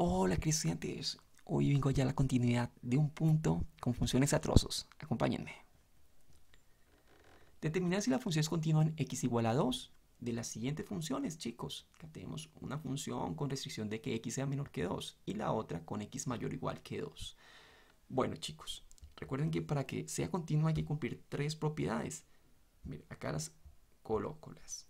Hola oh, estudiantes, hoy vengo ya a la continuidad de un punto con funciones a trozos. Acompáñenme. Determinar si la función es continua en x igual a 2 de las siguientes funciones, chicos. Acá tenemos una función con restricción de que x sea menor que 2 y la otra con x mayor o igual que 2. Bueno, chicos, recuerden que para que sea continua hay que cumplir tres propiedades. acá las coloco, las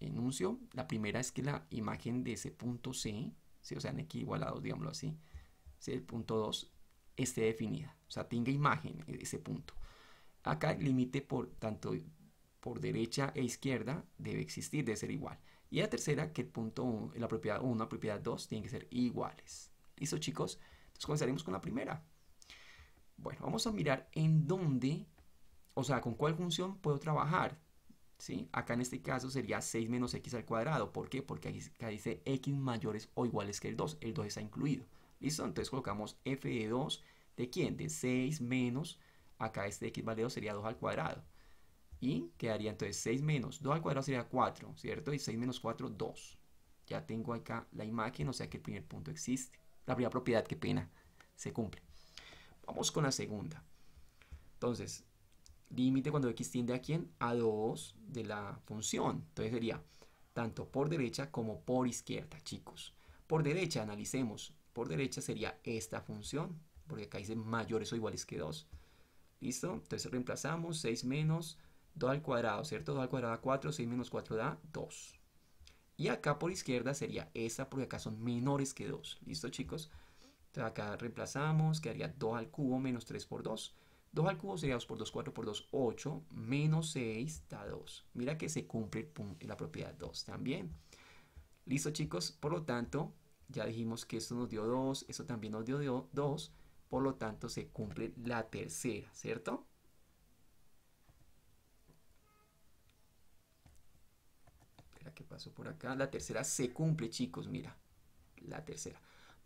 enuncio. La primera es que la imagen de ese punto C si o sea, en x igual a 2, digámoslo así. si El punto 2 esté definida, o sea, tenga imagen e-, ese punto. Acá el límite por tanto por derecha e izquierda debe existir, debe ser igual. Y la tercera, que el punto 1, la propiedad 1, la propiedad 2 tienen que ser iguales. ¿Listo, chicos? Entonces comenzaremos con la primera. Bueno, vamos a mirar en dónde, o sea, con cuál función puedo trabajar Acá en este caso sería 6 menos x al cuadrado. ¿Por qué? Porque acá dice x mayores o iguales que el 2. El 2 está incluido. ¿Listo? Entonces colocamos f de 2. ¿De quién? De 6 menos, acá este x vale 2 sería 2 al cuadrado. Y quedaría entonces 6 menos 2 al cuadrado sería 4, ¿cierto? Y 6 menos 4, 2. Ya tengo acá la imagen, o sea que el primer punto existe. La primera propiedad, qué pena, se cumple. Vamos con la segunda. Entonces, límite cuando x tiende a quién? A 2 de la función. Entonces sería tanto por derecha como por izquierda, chicos. Por derecha, analicemos. Por derecha sería esta función, porque acá dice mayores o iguales que 2. ¿Listo? Entonces reemplazamos 6 menos 2 al cuadrado, ¿cierto? 2 al cuadrado da 4, 6 menos 4 da 2. Y acá por izquierda sería esta, porque acá son menores que 2. ¿Listo, chicos? Entonces acá reemplazamos, quedaría 2 al cubo menos 3 por 2. 2 al cubo sería 2 por 2, 4 por 2, 8, menos 6 da 2. Mira que se cumple la propiedad 2 también. Listo chicos, por lo tanto, ya dijimos que esto nos dio 2, esto también nos dio 2, por lo tanto se cumple la tercera, ¿cierto? Espera que pasó por acá, la tercera se cumple chicos, mira, la tercera.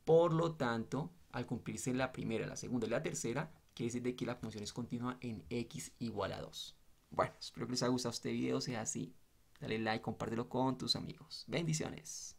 Por lo tanto, al cumplirse la primera, la segunda y la tercera, quiere decir de que la función es continua en x igual a 2. Bueno, espero que les haya gustado este video, si así, dale like, compártelo con tus amigos. Bendiciones.